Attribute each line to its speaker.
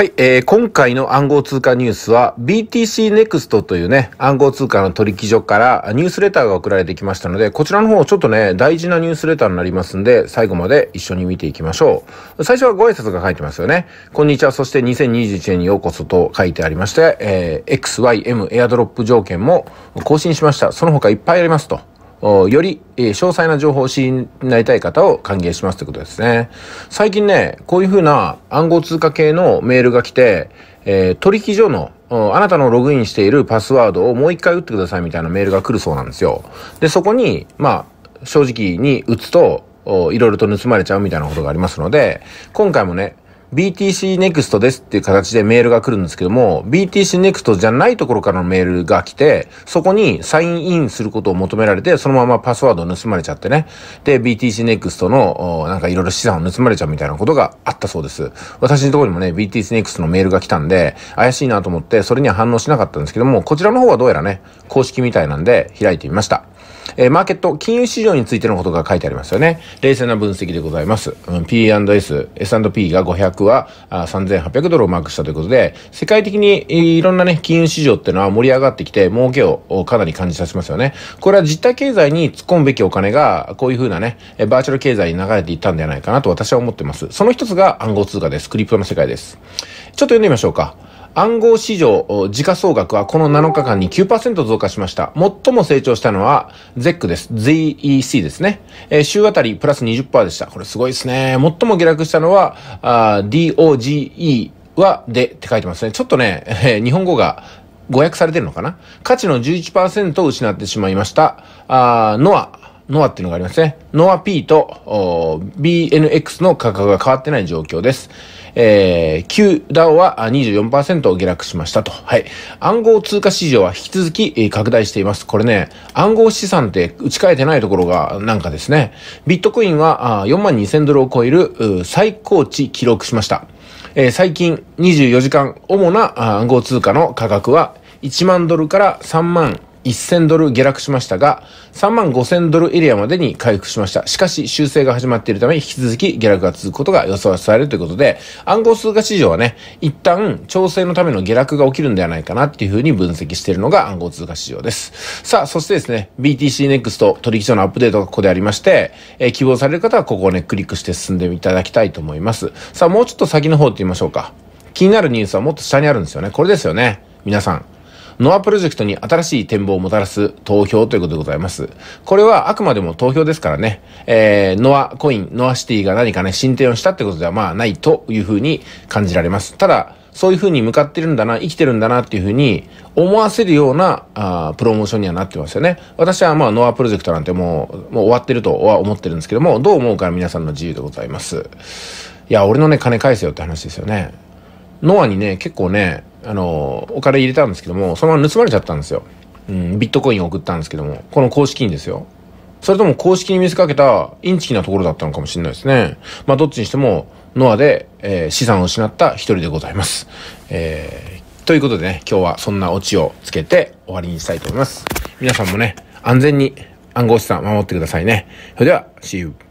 Speaker 1: はい、えー、今回の暗号通貨ニュースは BTC Next というね、暗号通貨の取引所からニュースレターが送られてきましたので、こちらの方ちょっとね、大事なニュースレターになりますんで、最後まで一緒に見ていきましょう。最初はご挨拶が書いてますよね。こんにちは、そして2021年にようこそと書いてありまして、えー、XYM エアドロップ条件も更新しました。その他いっぱいありますと。より、え詳細な情報を知りなりたい方を歓迎しますということですね。最近ね、こういう風な暗号通貨系のメールが来て、えー、取引所のあなたのログインしているパスワードをもう一回打ってくださいみたいなメールが来るそうなんですよ。で、そこに、まあ、正直に打つと、いろいろと盗まれちゃうみたいなことがありますので、今回もね、BTC Next ですっていう形でメールが来るんですけども、BTC Next じゃないところからのメールが来て、そこにサインインすることを求められて、そのままパスワードを盗まれちゃってね。で、BTC Next の、なんかいろいろ資産を盗まれちゃうみたいなことがあったそうです。私のところにもね、BTC Next のメールが来たんで、怪しいなと思って、それには反応しなかったんですけども、こちらの方はどうやらね、公式みたいなんで開いてみました。えー、マーケット、金融市場についてのことが書いてありますよね。冷静な分析でございます。うん、P&S、S&P が500はあ3800ドルをマークしたということで、世界的にいろんなね、金融市場っていうのは盛り上がってきて、儲けをかなり感じさせますよね。これは実体経済に突っ込むべきお金が、こういうふうなね、バーチャル経済に流れていったんではないかなと私は思ってます。その一つが暗号通貨です。クリプトの世界です。ちょっと読んでみましょうか。暗号市場、時価総額はこの7日間に9%増加しました。最も成長したのは、ゼックです。ZEC ですね。えー、週あたりプラス20%でした。これすごいですね。最も下落したのは、DOGE は、でって書いてますね。ちょっとね、えー、日本語が誤訳されてるのかな価値の11%を失ってしまいました。あノア。ノアっていうのがありますね。ノア P と BNX の価格が変わってない状況です。えー、旧ダオは24%下落しましたと。はい。暗号通貨市場は引き続き拡大しています。これね、暗号資産って打ち替えてないところがなんかですね、ビットコインは4万2000ドルを超える最高値記録しました。えー、最近24時間主な暗号通貨の価格は1万ドルから3万1000ドル下落しましたが、3万5000ドルエリアまでに回復しました。しかし、修正が始まっているため、引き続き下落が続くことが予想されるということで、暗号通貨市場はね、一旦調整のための下落が起きるんではないかなっていうふうに分析しているのが暗号通貨市場です。さあ、そしてですね、BTC Next 取引所のアップデートがここでありまして、えー、希望される方はここをね、クリックして進んでいただきたいと思います。さあ、もうちょっと先の方って言いましょうか。気になるニュースはもっと下にあるんですよね。これですよね。皆さん。ノアプロジェクトに新しい展望をもたらす投票ということでございます。これはあくまでも投票ですからね、えー、ノアコイン、ノアシティが何かね、進展をしたってことではまあないというふうに感じられます。ただ、そういうふうに向かってるんだな、生きてるんだなっていうふうに思わせるようなあプロモーションにはなってますよね。私はまあノアプロジェクトなんてもうもう終わってるとは思ってるんですけども、どう思うか皆さんの自由でございます。いや、俺のね、金返せよって話ですよね。ノアにね、結構ね、あの、お金入れたんですけども、そのまま盗まれちゃったんですよ。うん、ビットコインを送ったんですけども、この公式にですよ。それとも公式に見せかけたインチキなところだったのかもしれないですね。まあ、どっちにしても、ノアで、えー、資産を失った一人でございます。えー、ということでね、今日はそんなオチをつけて終わりにしたいと思います。皆さんもね、安全に暗号資産守ってくださいね。それでは、See you!